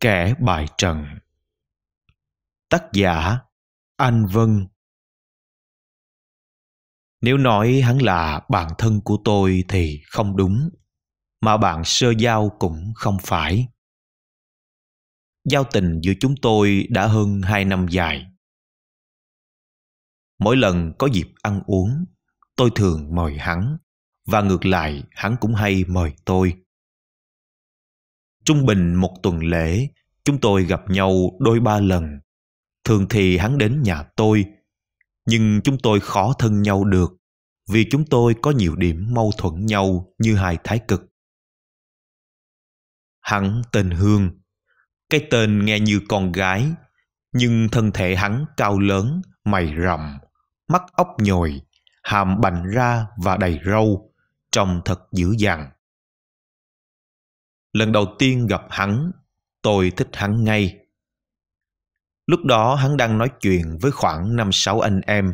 kẻ bại trận tác giả anh vân nếu nói hắn là bạn thân của tôi thì không đúng mà bạn sơ giao cũng không phải giao tình giữa chúng tôi đã hơn hai năm dài mỗi lần có dịp ăn uống tôi thường mời hắn và ngược lại hắn cũng hay mời tôi Trung bình một tuần lễ, chúng tôi gặp nhau đôi ba lần. Thường thì hắn đến nhà tôi, nhưng chúng tôi khó thân nhau được vì chúng tôi có nhiều điểm mâu thuẫn nhau như hai thái cực. Hắn tên Hương. Cái tên nghe như con gái, nhưng thân thể hắn cao lớn, mày rậm, mắt óc nhồi, hàm bành ra và đầy râu, trông thật dữ dằn. Lần đầu tiên gặp hắn, tôi thích hắn ngay. Lúc đó hắn đang nói chuyện với khoảng năm sáu anh em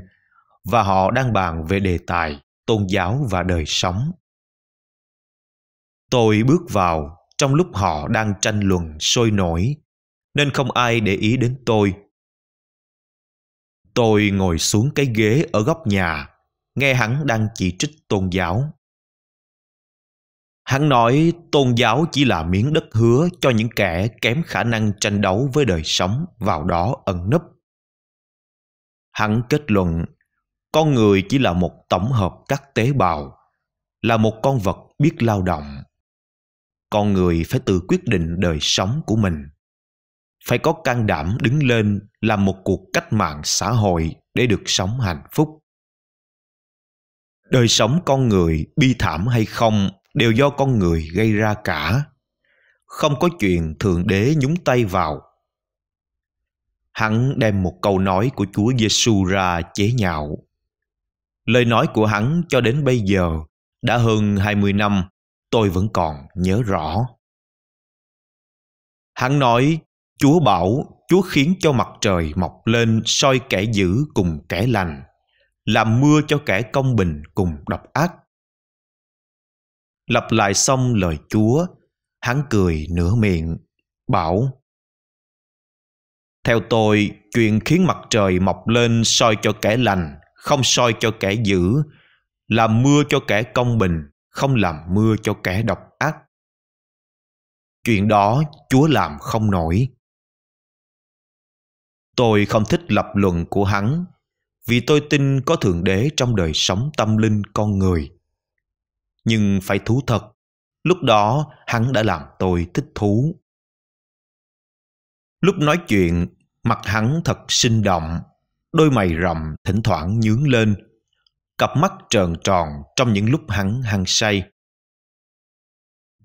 và họ đang bàn về đề tài tôn giáo và đời sống. Tôi bước vào trong lúc họ đang tranh luận sôi nổi nên không ai để ý đến tôi. Tôi ngồi xuống cái ghế ở góc nhà, nghe hắn đang chỉ trích tôn giáo. Hắn nói tôn giáo chỉ là miếng đất hứa cho những kẻ kém khả năng tranh đấu với đời sống vào đó ẩn nấp. Hắn kết luận, con người chỉ là một tổng hợp các tế bào, là một con vật biết lao động. Con người phải tự quyết định đời sống của mình. Phải có can đảm đứng lên làm một cuộc cách mạng xã hội để được sống hạnh phúc đời sống con người bi thảm hay không đều do con người gây ra cả không có chuyện thượng đế nhúng tay vào hắn đem một câu nói của chúa giêsu ra chế nhạo lời nói của hắn cho đến bây giờ đã hơn 20 năm tôi vẫn còn nhớ rõ hắn nói chúa bảo chúa khiến cho mặt trời mọc lên soi kẻ dữ cùng kẻ lành làm mưa cho kẻ công bình cùng độc ác lặp lại xong lời Chúa, hắn cười nửa miệng, bảo Theo tôi, chuyện khiến mặt trời mọc lên soi cho kẻ lành, không soi cho kẻ dữ, làm mưa cho kẻ công bình, không làm mưa cho kẻ độc ác. Chuyện đó Chúa làm không nổi. Tôi không thích lập luận của hắn, vì tôi tin có Thượng Đế trong đời sống tâm linh con người – nhưng phải thú thật, lúc đó hắn đã làm tôi thích thú. Lúc nói chuyện, mặt hắn thật sinh động, đôi mày rậm thỉnh thoảng nhướng lên, cặp mắt trợn tròn trong những lúc hắn hăng say.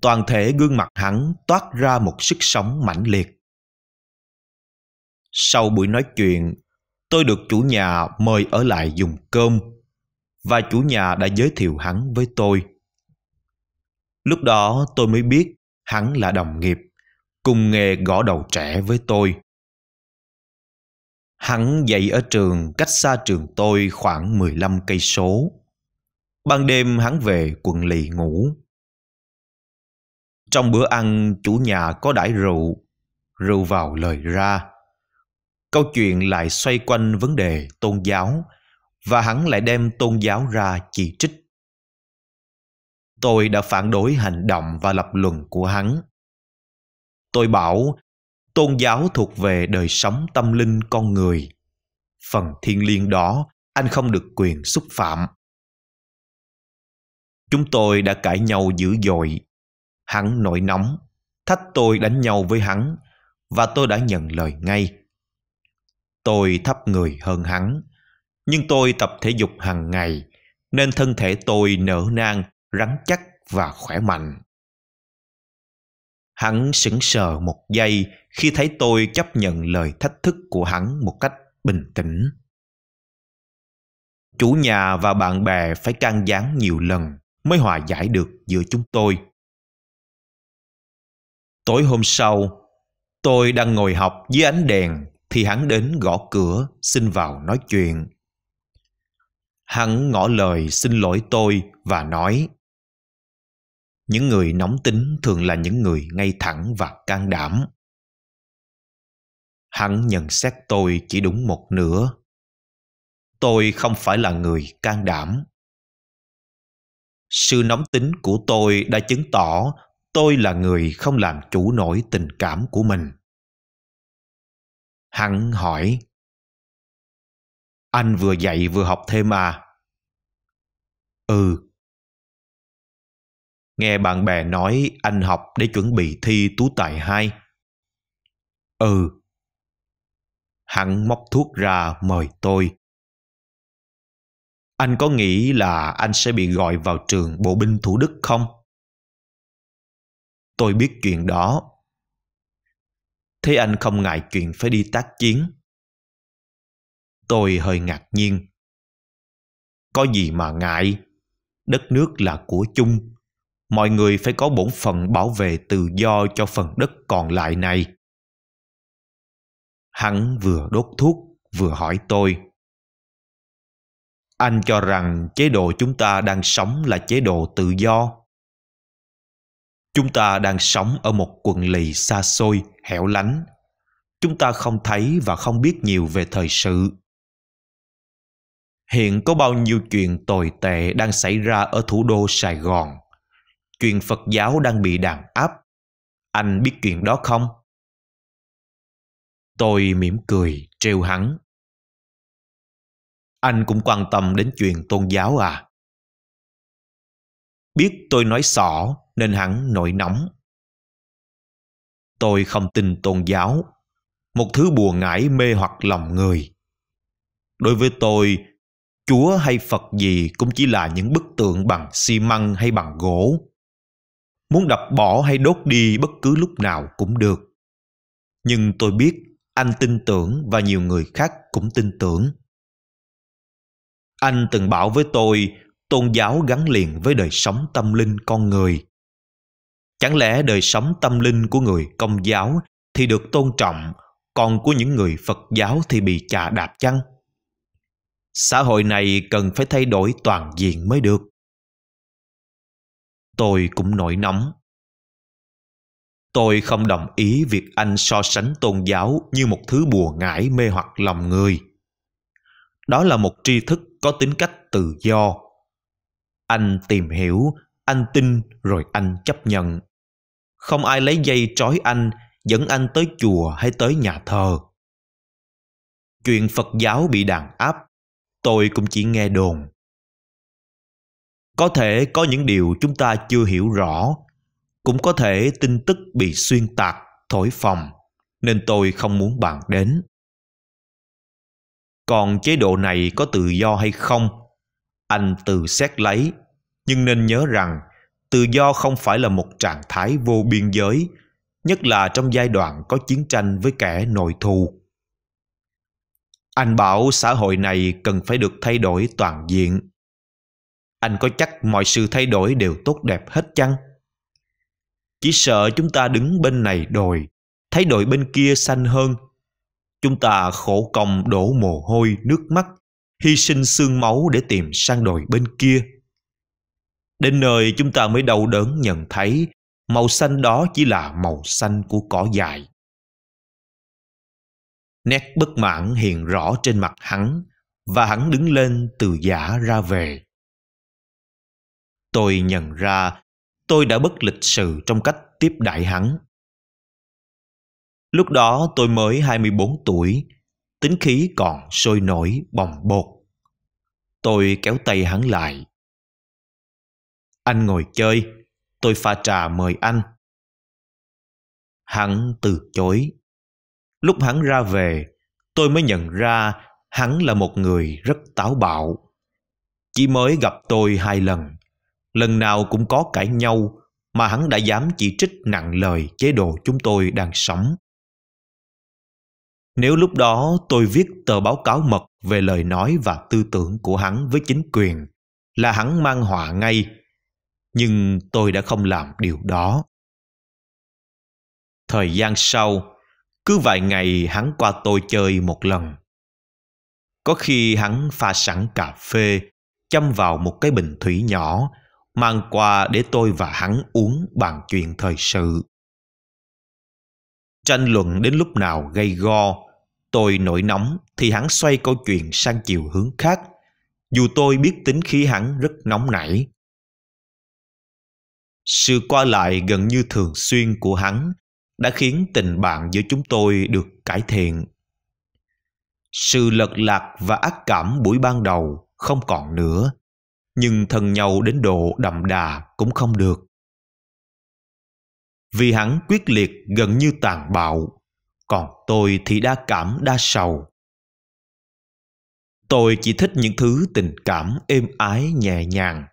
Toàn thể gương mặt hắn toát ra một sức sống mãnh liệt. Sau buổi nói chuyện, tôi được chủ nhà mời ở lại dùng cơm và chủ nhà đã giới thiệu hắn với tôi. Lúc đó tôi mới biết hắn là đồng nghiệp, cùng nghề gõ đầu trẻ với tôi. Hắn dạy ở trường cách xa trường tôi khoảng 15 cây số. Ban đêm hắn về quận lì ngủ. Trong bữa ăn, chủ nhà có đãi rượu, rượu vào lời ra. Câu chuyện lại xoay quanh vấn đề tôn giáo và hắn lại đem tôn giáo ra chỉ trích tôi đã phản đối hành động và lập luận của hắn tôi bảo tôn giáo thuộc về đời sống tâm linh con người phần thiên liêng đó anh không được quyền xúc phạm chúng tôi đã cãi nhau dữ dội hắn nổi nóng thách tôi đánh nhau với hắn và tôi đã nhận lời ngay tôi thấp người hơn hắn nhưng tôi tập thể dục hàng ngày nên thân thể tôi nở nang rắn chắc và khỏe mạnh. Hắn sững sờ một giây khi thấy tôi chấp nhận lời thách thức của hắn một cách bình tĩnh. Chủ nhà và bạn bè phải can gián nhiều lần mới hòa giải được giữa chúng tôi. Tối hôm sau, tôi đang ngồi học dưới ánh đèn thì hắn đến gõ cửa xin vào nói chuyện. Hắn ngỏ lời xin lỗi tôi và nói những người nóng tính thường là những người ngay thẳng và can đảm hắn nhận xét tôi chỉ đúng một nửa tôi không phải là người can đảm sự nóng tính của tôi đã chứng tỏ tôi là người không làm chủ nổi tình cảm của mình hắn hỏi anh vừa dạy vừa học thêm à ừ Nghe bạn bè nói anh học để chuẩn bị thi tú tài hai. Ừ. Hắn móc thuốc ra mời tôi. Anh có nghĩ là anh sẽ bị gọi vào trường bộ binh Thủ Đức không? Tôi biết chuyện đó. Thế anh không ngại chuyện phải đi tác chiến? Tôi hơi ngạc nhiên. Có gì mà ngại, đất nước là của chung mọi người phải có bổn phận bảo vệ tự do cho phần đất còn lại này. Hắn vừa đốt thuốc vừa hỏi tôi. Anh cho rằng chế độ chúng ta đang sống là chế độ tự do. Chúng ta đang sống ở một quần lì xa xôi, hẻo lánh. Chúng ta không thấy và không biết nhiều về thời sự. Hiện có bao nhiêu chuyện tồi tệ đang xảy ra ở thủ đô Sài Gòn chuyện Phật giáo đang bị đàn áp. Anh biết chuyện đó không? Tôi mỉm cười, trêu hắn. Anh cũng quan tâm đến chuyện tôn giáo à? Biết tôi nói xỏ nên hắn nổi nóng. Tôi không tin tôn giáo, một thứ bùa ngải mê hoặc lòng người. Đối với tôi, Chúa hay Phật gì cũng chỉ là những bức tượng bằng xi măng hay bằng gỗ muốn đập bỏ hay đốt đi bất cứ lúc nào cũng được. Nhưng tôi biết anh tin tưởng và nhiều người khác cũng tin tưởng. Anh từng bảo với tôi tôn giáo gắn liền với đời sống tâm linh con người. Chẳng lẽ đời sống tâm linh của người công giáo thì được tôn trọng, còn của những người Phật giáo thì bị chà đạp chăng? Xã hội này cần phải thay đổi toàn diện mới được. Tôi cũng nổi nóng. Tôi không đồng ý việc anh so sánh tôn giáo như một thứ bùa ngải mê hoặc lòng người. Đó là một tri thức có tính cách tự do. Anh tìm hiểu, anh tin rồi anh chấp nhận. Không ai lấy dây trói anh, dẫn anh tới chùa hay tới nhà thờ. Chuyện Phật giáo bị đàn áp, tôi cũng chỉ nghe đồn có thể có những điều chúng ta chưa hiểu rõ cũng có thể tin tức bị xuyên tạc thổi phồng nên tôi không muốn bàn đến còn chế độ này có tự do hay không anh tự xét lấy nhưng nên nhớ rằng tự do không phải là một trạng thái vô biên giới nhất là trong giai đoạn có chiến tranh với kẻ nội thù anh bảo xã hội này cần phải được thay đổi toàn diện anh có chắc mọi sự thay đổi đều tốt đẹp hết chăng? Chỉ sợ chúng ta đứng bên này đồi, thấy đồi bên kia xanh hơn. Chúng ta khổ còng đổ mồ hôi, nước mắt, hy sinh xương máu để tìm sang đồi bên kia. Đến nơi chúng ta mới đau đớn nhận thấy màu xanh đó chỉ là màu xanh của cỏ dại. Nét bất mãn hiện rõ trên mặt hắn và hắn đứng lên từ giả ra về. Tôi nhận ra tôi đã bất lịch sự trong cách tiếp đại hắn. Lúc đó tôi mới 24 tuổi, tính khí còn sôi nổi bồng bột. Tôi kéo tay hắn lại. Anh ngồi chơi, tôi pha trà mời anh. Hắn từ chối. Lúc hắn ra về, tôi mới nhận ra hắn là một người rất táo bạo. Chỉ mới gặp tôi hai lần lần nào cũng có cãi nhau mà hắn đã dám chỉ trích nặng lời chế độ chúng tôi đang sống. Nếu lúc đó tôi viết tờ báo cáo mật về lời nói và tư tưởng của hắn với chính quyền, là hắn mang họa ngay, nhưng tôi đã không làm điều đó. Thời gian sau, cứ vài ngày hắn qua tôi chơi một lần. Có khi hắn pha sẵn cà phê, châm vào một cái bình thủy nhỏ mang quà để tôi và hắn uống bàn chuyện thời sự. Tranh luận đến lúc nào gây go, tôi nổi nóng thì hắn xoay câu chuyện sang chiều hướng khác, dù tôi biết tính khí hắn rất nóng nảy. Sự qua lại gần như thường xuyên của hắn đã khiến tình bạn giữa chúng tôi được cải thiện. Sự lật lạc và ác cảm buổi ban đầu không còn nữa nhưng thân nhau đến độ đậm đà cũng không được. Vì hắn quyết liệt gần như tàn bạo, còn tôi thì đa cảm đa sầu. Tôi chỉ thích những thứ tình cảm êm ái nhẹ nhàng.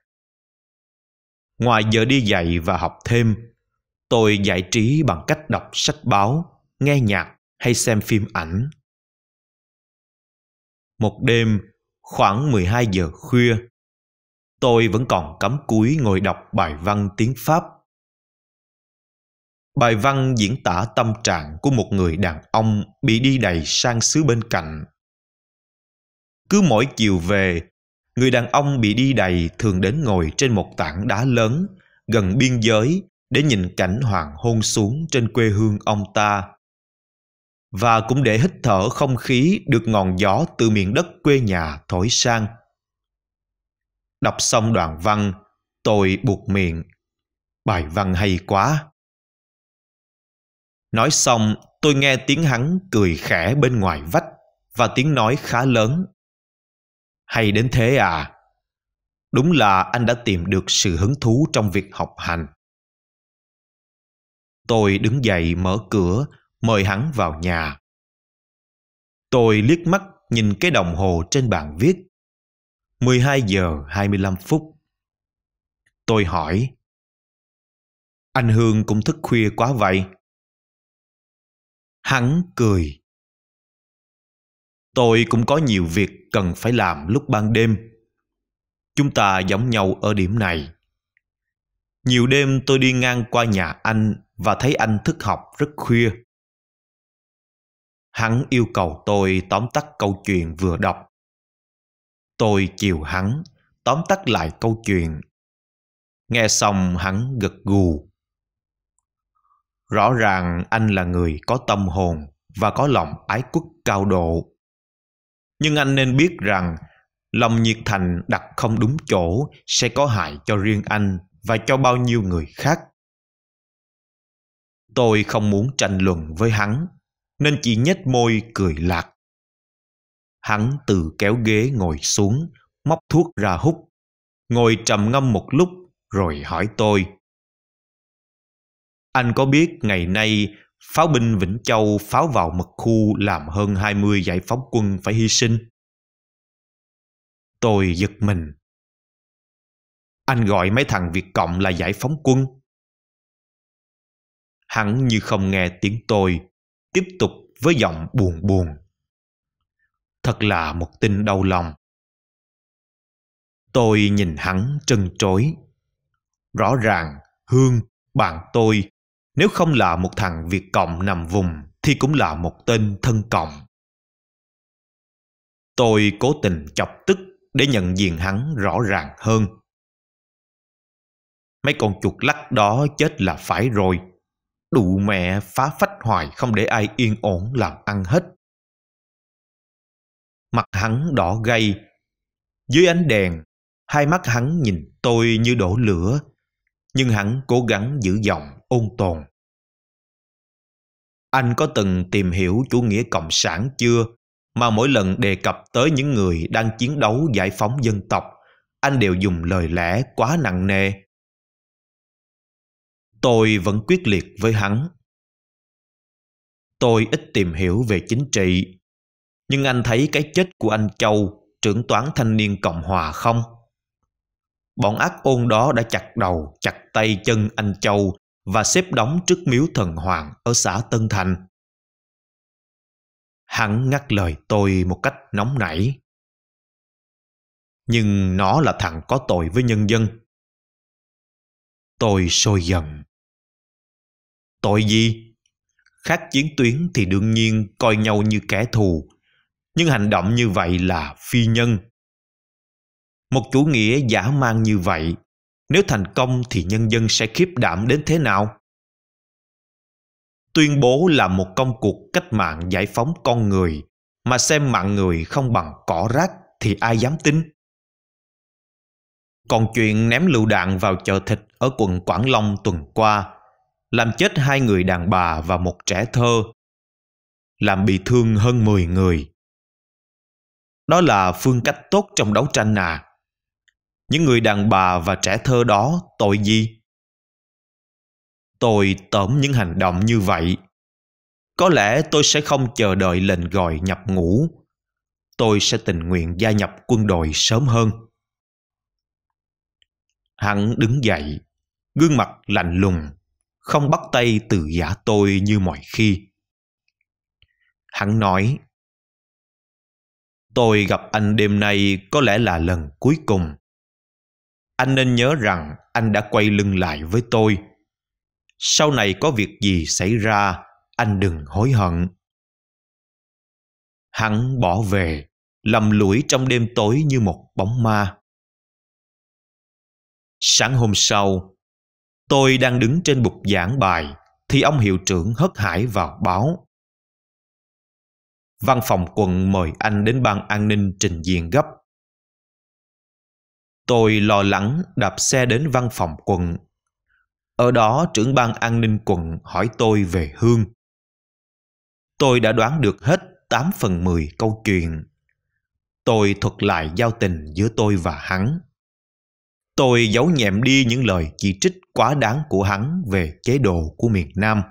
Ngoài giờ đi dạy và học thêm, tôi giải trí bằng cách đọc sách báo, nghe nhạc hay xem phim ảnh. Một đêm, khoảng 12 giờ khuya, tôi vẫn còn cắm cúi ngồi đọc bài văn tiếng Pháp. Bài văn diễn tả tâm trạng của một người đàn ông bị đi đầy sang xứ bên cạnh. Cứ mỗi chiều về, người đàn ông bị đi đầy thường đến ngồi trên một tảng đá lớn gần biên giới để nhìn cảnh hoàng hôn xuống trên quê hương ông ta và cũng để hít thở không khí được ngọn gió từ miền đất quê nhà thổi sang Đọc xong đoạn văn, tôi buộc miệng. Bài văn hay quá. Nói xong, tôi nghe tiếng hắn cười khẽ bên ngoài vách và tiếng nói khá lớn. Hay đến thế à? Đúng là anh đã tìm được sự hứng thú trong việc học hành. Tôi đứng dậy mở cửa, mời hắn vào nhà. Tôi liếc mắt nhìn cái đồng hồ trên bàn viết. 12 giờ 25 phút. Tôi hỏi, anh Hương cũng thức khuya quá vậy. Hắn cười. Tôi cũng có nhiều việc cần phải làm lúc ban đêm. Chúng ta giống nhau ở điểm này. Nhiều đêm tôi đi ngang qua nhà anh và thấy anh thức học rất khuya. Hắn yêu cầu tôi tóm tắt câu chuyện vừa đọc Tôi chiều hắn, tóm tắt lại câu chuyện. Nghe xong hắn gật gù. Rõ ràng anh là người có tâm hồn và có lòng ái quốc cao độ. Nhưng anh nên biết rằng lòng nhiệt thành đặt không đúng chỗ sẽ có hại cho riêng anh và cho bao nhiêu người khác. Tôi không muốn tranh luận với hắn, nên chỉ nhếch môi cười lạc. Hắn từ kéo ghế ngồi xuống, móc thuốc ra hút. Ngồi trầm ngâm một lúc rồi hỏi tôi. Anh có biết ngày nay pháo binh Vĩnh Châu pháo vào mật khu làm hơn 20 giải phóng quân phải hy sinh? Tôi giật mình. Anh gọi mấy thằng Việt Cộng là giải phóng quân. Hắn như không nghe tiếng tôi, tiếp tục với giọng buồn buồn thật là một tin đau lòng tôi nhìn hắn trân trối rõ ràng hương bạn tôi nếu không là một thằng việt cộng nằm vùng thì cũng là một tên thân cộng tôi cố tình chọc tức để nhận diện hắn rõ ràng hơn mấy con chuột lắc đó chết là phải rồi đủ mẹ phá phách hoài không để ai yên ổn làm ăn hết mặt hắn đỏ gay. Dưới ánh đèn, hai mắt hắn nhìn tôi như đổ lửa, nhưng hắn cố gắng giữ giọng ôn tồn. Anh có từng tìm hiểu chủ nghĩa cộng sản chưa? Mà mỗi lần đề cập tới những người đang chiến đấu giải phóng dân tộc, anh đều dùng lời lẽ quá nặng nề. Tôi vẫn quyết liệt với hắn. Tôi ít tìm hiểu về chính trị, nhưng anh thấy cái chết của anh Châu, trưởng toán thanh niên Cộng Hòa không? Bọn ác ôn đó đã chặt đầu, chặt tay chân anh Châu và xếp đóng trước miếu thần hoàng ở xã Tân Thành. Hắn ngắt lời tôi một cách nóng nảy. Nhưng nó là thằng có tội với nhân dân. Tôi sôi giận. Tội gì? Khác chiến tuyến thì đương nhiên coi nhau như kẻ thù nhưng hành động như vậy là phi nhân một chủ nghĩa giả mang như vậy nếu thành công thì nhân dân sẽ khiếp đảm đến thế nào tuyên bố là một công cuộc cách mạng giải phóng con người mà xem mạng người không bằng cỏ rác thì ai dám tin còn chuyện ném lựu đạn vào chợ thịt ở quận quảng long tuần qua làm chết hai người đàn bà và một trẻ thơ làm bị thương hơn 10 người đó là phương cách tốt trong đấu tranh à. Những người đàn bà và trẻ thơ đó tội gì? Tôi tóm những hành động như vậy. Có lẽ tôi sẽ không chờ đợi lệnh gọi nhập ngũ. Tôi sẽ tình nguyện gia nhập quân đội sớm hơn. Hắn đứng dậy, gương mặt lạnh lùng, không bắt tay từ giả tôi như mọi khi. Hắn nói, Tôi gặp anh đêm nay có lẽ là lần cuối cùng. Anh nên nhớ rằng anh đã quay lưng lại với tôi. Sau này có việc gì xảy ra, anh đừng hối hận. Hắn bỏ về, lầm lũi trong đêm tối như một bóng ma. Sáng hôm sau, tôi đang đứng trên bục giảng bài thì ông hiệu trưởng hất hải vào báo văn phòng quận mời anh đến ban an ninh trình diện gấp. Tôi lo lắng đạp xe đến văn phòng quận. Ở đó trưởng ban an ninh quận hỏi tôi về Hương. Tôi đã đoán được hết 8 phần 10 câu chuyện. Tôi thuật lại giao tình giữa tôi và hắn. Tôi giấu nhẹm đi những lời chỉ trích quá đáng của hắn về chế độ của miền Nam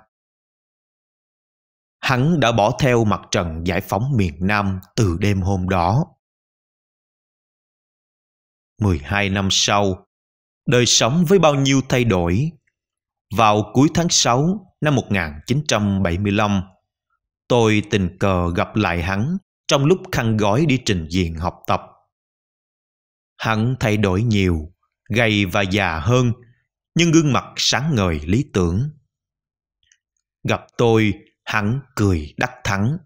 hắn đã bỏ theo mặt trận giải phóng miền Nam từ đêm hôm đó. 12 năm sau, đời sống với bao nhiêu thay đổi. Vào cuối tháng 6 năm 1975, tôi tình cờ gặp lại hắn trong lúc khăn gói đi trình diện học tập. Hắn thay đổi nhiều, gầy và già hơn, nhưng gương mặt sáng ngời lý tưởng. Gặp tôi hắn cười đắc thắng.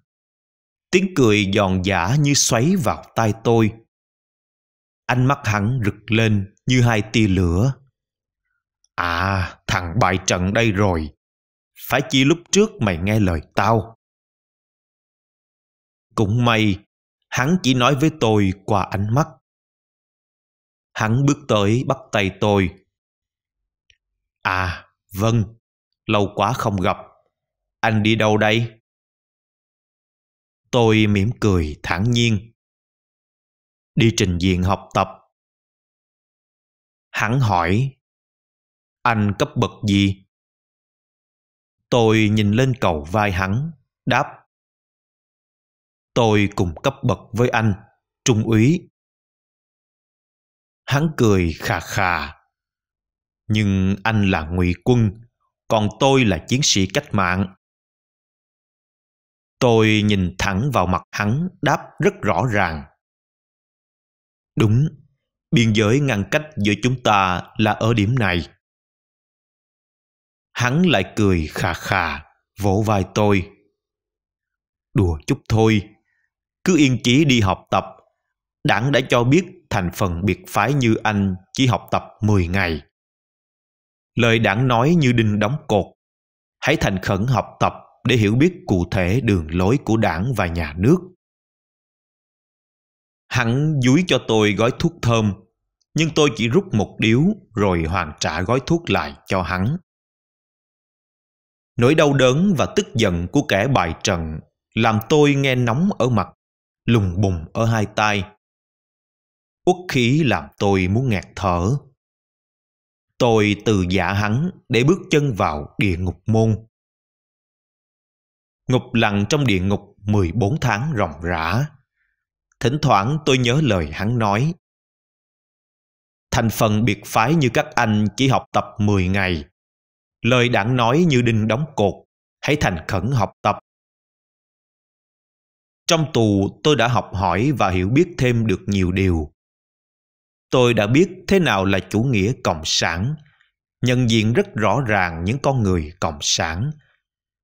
Tiếng cười giòn giả như xoáy vào tai tôi. Ánh mắt hắn rực lên như hai tia lửa. À, thằng bại trận đây rồi. Phải chi lúc trước mày nghe lời tao. Cũng may, hắn chỉ nói với tôi qua ánh mắt. Hắn bước tới bắt tay tôi. À, vâng, lâu quá không gặp anh đi đâu đây tôi mỉm cười thản nhiên đi trình diện học tập hắn hỏi anh cấp bậc gì tôi nhìn lên cầu vai hắn đáp tôi cùng cấp bậc với anh trung úy hắn cười khà khà nhưng anh là ngụy quân còn tôi là chiến sĩ cách mạng Tôi nhìn thẳng vào mặt hắn đáp rất rõ ràng. Đúng, biên giới ngăn cách giữa chúng ta là ở điểm này. Hắn lại cười khà khà, vỗ vai tôi. Đùa chút thôi, cứ yên chí đi học tập. Đảng đã cho biết thành phần biệt phái như anh chỉ học tập 10 ngày. Lời đảng nói như đinh đóng cột. Hãy thành khẩn học tập để hiểu biết cụ thể đường lối của đảng và nhà nước. Hắn dúi cho tôi gói thuốc thơm, nhưng tôi chỉ rút một điếu rồi hoàn trả gói thuốc lại cho hắn. Nỗi đau đớn và tức giận của kẻ bài trận làm tôi nghe nóng ở mặt, lùng bùng ở hai tay. Uất khí làm tôi muốn ngạt thở. Tôi từ giả hắn để bước chân vào địa ngục môn ngục lặng trong địa ngục 14 tháng ròng rã. Thỉnh thoảng tôi nhớ lời hắn nói. Thành phần biệt phái như các anh chỉ học tập 10 ngày. Lời đảng nói như đinh đóng cột, hãy thành khẩn học tập. Trong tù tôi đã học hỏi và hiểu biết thêm được nhiều điều. Tôi đã biết thế nào là chủ nghĩa cộng sản, nhận diện rất rõ ràng những con người cộng sản –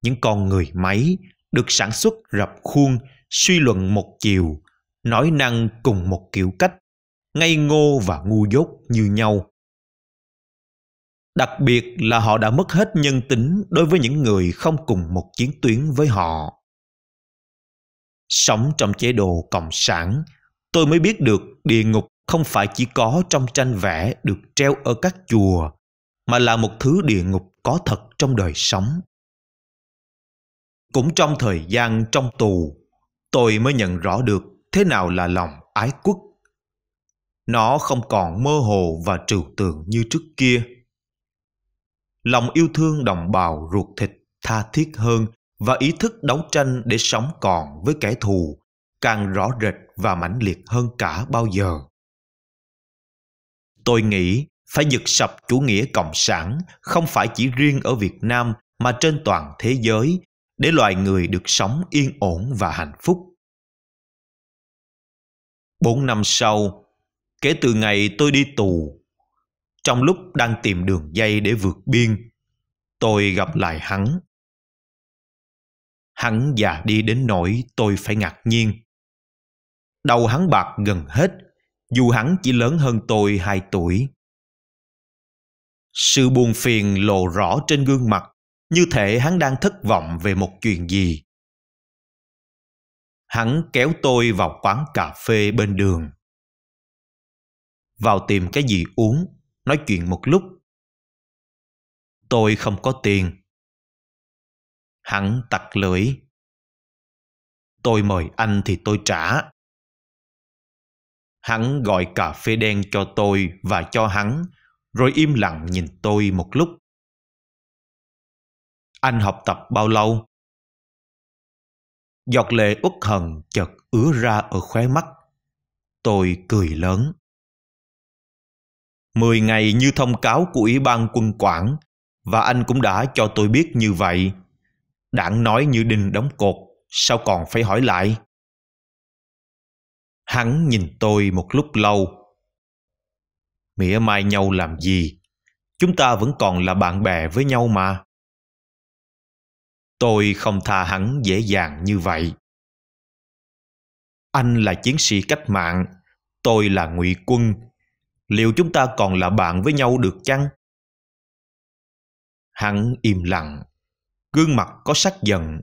những con người máy được sản xuất rập khuôn suy luận một chiều nói năng cùng một kiểu cách ngây ngô và ngu dốt như nhau đặc biệt là họ đã mất hết nhân tính đối với những người không cùng một chiến tuyến với họ sống trong chế độ cộng sản tôi mới biết được địa ngục không phải chỉ có trong tranh vẽ được treo ở các chùa mà là một thứ địa ngục có thật trong đời sống cũng trong thời gian trong tù, tôi mới nhận rõ được thế nào là lòng ái quốc. Nó không còn mơ hồ và trừu tượng như trước kia. Lòng yêu thương đồng bào ruột thịt tha thiết hơn và ý thức đấu tranh để sống còn với kẻ thù càng rõ rệt và mãnh liệt hơn cả bao giờ. Tôi nghĩ phải giật sập chủ nghĩa cộng sản không phải chỉ riêng ở Việt Nam mà trên toàn thế giới để loài người được sống yên ổn và hạnh phúc. Bốn năm sau, kể từ ngày tôi đi tù, trong lúc đang tìm đường dây để vượt biên, tôi gặp lại hắn. Hắn già đi đến nỗi tôi phải ngạc nhiên. Đầu hắn bạc gần hết, dù hắn chỉ lớn hơn tôi 2 tuổi. Sự buồn phiền lộ rõ trên gương mặt như thể hắn đang thất vọng về một chuyện gì hắn kéo tôi vào quán cà phê bên đường vào tìm cái gì uống nói chuyện một lúc tôi không có tiền hắn tặc lưỡi tôi mời anh thì tôi trả hắn gọi cà phê đen cho tôi và cho hắn rồi im lặng nhìn tôi một lúc anh học tập bao lâu? Giọt lệ uất hận chợt ứa ra ở khóe mắt. Tôi cười lớn. Mười ngày như thông cáo của Ủy ban quân quản và anh cũng đã cho tôi biết như vậy. Đảng nói như đinh đóng cột, sao còn phải hỏi lại? Hắn nhìn tôi một lúc lâu. Mỉa mai nhau làm gì? Chúng ta vẫn còn là bạn bè với nhau mà. Tôi không tha hắn dễ dàng như vậy. Anh là chiến sĩ cách mạng, tôi là ngụy quân. Liệu chúng ta còn là bạn với nhau được chăng? Hắn im lặng, gương mặt có sắc giận.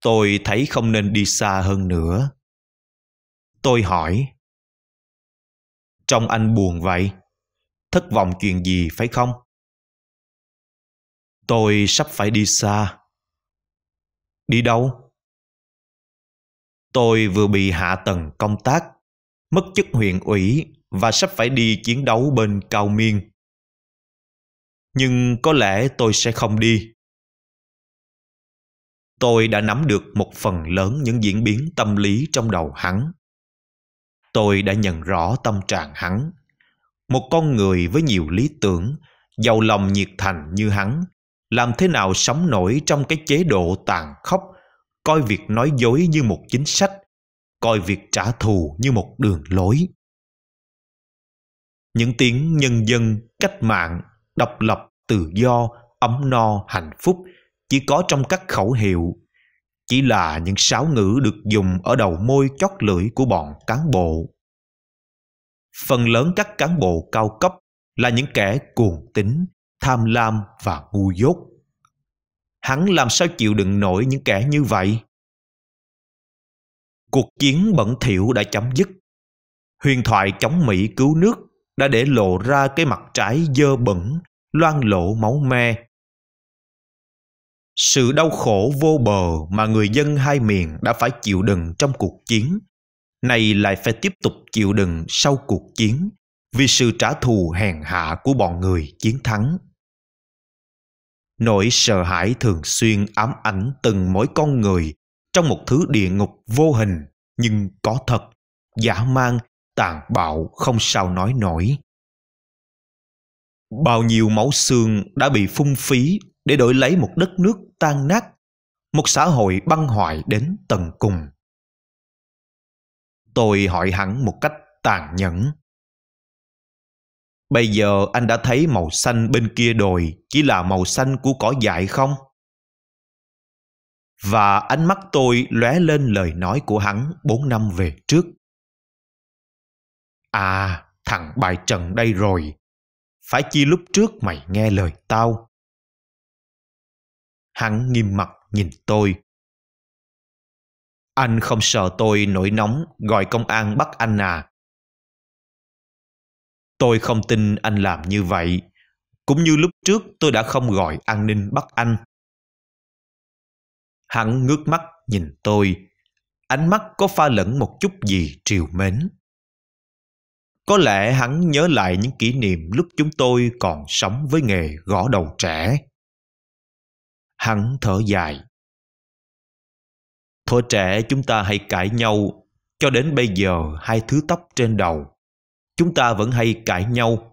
Tôi thấy không nên đi xa hơn nữa. Tôi hỏi. Trong anh buồn vậy? Thất vọng chuyện gì phải không? Tôi sắp phải đi xa. Đi đâu? Tôi vừa bị hạ tầng công tác, mất chức huyện ủy và sắp phải đi chiến đấu bên Cao Miên. Nhưng có lẽ tôi sẽ không đi. Tôi đã nắm được một phần lớn những diễn biến tâm lý trong đầu hắn. Tôi đã nhận rõ tâm trạng hắn. Một con người với nhiều lý tưởng, giàu lòng nhiệt thành như hắn làm thế nào sống nổi trong cái chế độ tàn khốc, coi việc nói dối như một chính sách, coi việc trả thù như một đường lối. Những tiếng nhân dân, cách mạng, độc lập, tự do, ấm no, hạnh phúc chỉ có trong các khẩu hiệu, chỉ là những sáo ngữ được dùng ở đầu môi chót lưỡi của bọn cán bộ. Phần lớn các cán bộ cao cấp là những kẻ cuồng tín, tham lam và ngu dốt. Hắn làm sao chịu đựng nổi những kẻ như vậy? Cuộc chiến bẩn thỉu đã chấm dứt. Huyền thoại chống Mỹ cứu nước đã để lộ ra cái mặt trái dơ bẩn, loang lộ máu me. Sự đau khổ vô bờ mà người dân hai miền đã phải chịu đựng trong cuộc chiến, này lại phải tiếp tục chịu đựng sau cuộc chiến vì sự trả thù hèn hạ của bọn người chiến thắng. Nỗi sợ hãi thường xuyên ám ảnh từng mỗi con người trong một thứ địa ngục vô hình nhưng có thật, giả mang, tàn bạo không sao nói nổi. Bao nhiêu máu xương đã bị phung phí để đổi lấy một đất nước tan nát, một xã hội băng hoại đến tận cùng. Tôi hỏi hẳn một cách tàn nhẫn. Bây giờ anh đã thấy màu xanh bên kia đồi chỉ là màu xanh của cỏ dại không? Và ánh mắt tôi lóe lên lời nói của hắn bốn năm về trước. À, thằng bài trần đây rồi. Phải chi lúc trước mày nghe lời tao. Hắn nghiêm mặt nhìn tôi. Anh không sợ tôi nổi nóng gọi công an bắt anh à. Tôi không tin anh làm như vậy. Cũng như lúc trước tôi đã không gọi an ninh bắt anh. Hắn ngước mắt nhìn tôi. Ánh mắt có pha lẫn một chút gì triều mến. Có lẽ hắn nhớ lại những kỷ niệm lúc chúng tôi còn sống với nghề gõ đầu trẻ. Hắn thở dài. Thuở trẻ chúng ta hay cãi nhau, cho đến bây giờ hai thứ tóc trên đầu chúng ta vẫn hay cãi nhau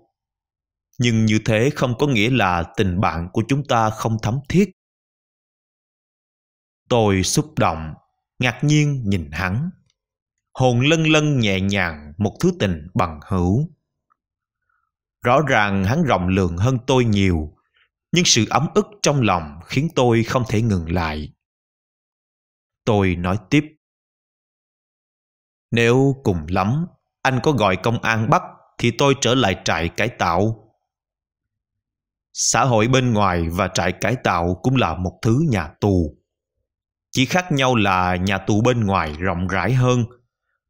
nhưng như thế không có nghĩa là tình bạn của chúng ta không thấm thiết tôi xúc động ngạc nhiên nhìn hắn hồn lân lân nhẹ nhàng một thứ tình bằng hữu rõ ràng hắn rộng lượng hơn tôi nhiều nhưng sự ấm ức trong lòng khiến tôi không thể ngừng lại tôi nói tiếp nếu cùng lắm anh có gọi công an bắt thì tôi trở lại trại cải tạo. Xã hội bên ngoài và trại cải tạo cũng là một thứ nhà tù. Chỉ khác nhau là nhà tù bên ngoài rộng rãi hơn,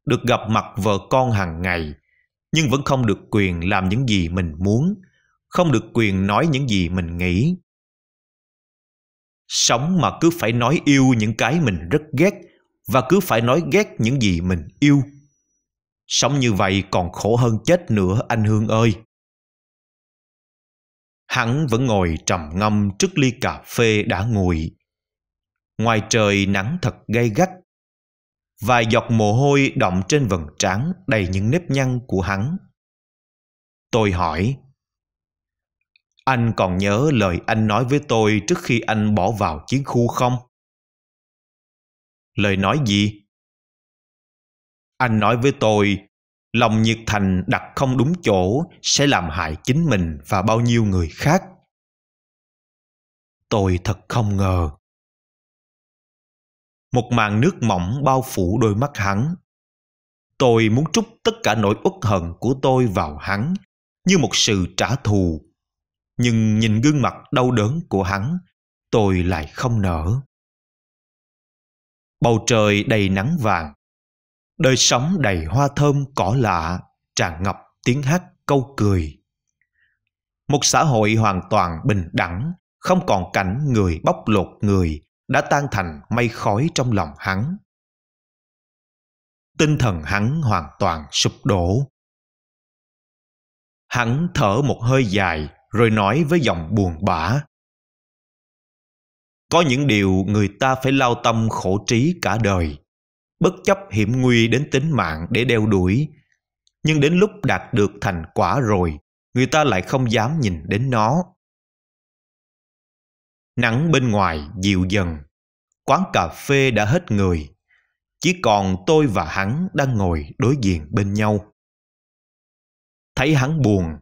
được gặp mặt vợ con hàng ngày, nhưng vẫn không được quyền làm những gì mình muốn, không được quyền nói những gì mình nghĩ. Sống mà cứ phải nói yêu những cái mình rất ghét và cứ phải nói ghét những gì mình yêu Sống như vậy còn khổ hơn chết nữa anh Hương ơi. Hắn vẫn ngồi trầm ngâm trước ly cà phê đã nguội. Ngoài trời nắng thật gay gắt. Vài giọt mồ hôi đọng trên vầng trán đầy những nếp nhăn của hắn. Tôi hỏi, anh còn nhớ lời anh nói với tôi trước khi anh bỏ vào chiến khu không? Lời nói gì? Anh nói với tôi, lòng nhiệt thành đặt không đúng chỗ sẽ làm hại chính mình và bao nhiêu người khác. Tôi thật không ngờ. Một màn nước mỏng bao phủ đôi mắt hắn. Tôi muốn trút tất cả nỗi uất hận của tôi vào hắn như một sự trả thù. Nhưng nhìn gương mặt đau đớn của hắn, tôi lại không nở. Bầu trời đầy nắng vàng, đời sống đầy hoa thơm cỏ lạ tràn ngập tiếng hát câu cười một xã hội hoàn toàn bình đẳng không còn cảnh người bóc lột người đã tan thành mây khói trong lòng hắn tinh thần hắn hoàn toàn sụp đổ hắn thở một hơi dài rồi nói với giọng buồn bã có những điều người ta phải lao tâm khổ trí cả đời bất chấp hiểm nguy đến tính mạng để đeo đuổi. Nhưng đến lúc đạt được thành quả rồi, người ta lại không dám nhìn đến nó. Nắng bên ngoài dịu dần, quán cà phê đã hết người, chỉ còn tôi và hắn đang ngồi đối diện bên nhau. Thấy hắn buồn,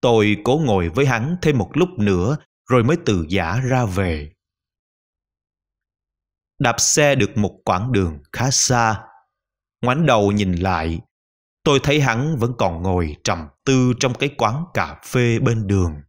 tôi cố ngồi với hắn thêm một lúc nữa rồi mới từ giả ra về đạp xe được một quãng đường khá xa. Ngoảnh đầu nhìn lại, tôi thấy hắn vẫn còn ngồi trầm tư trong cái quán cà phê bên đường.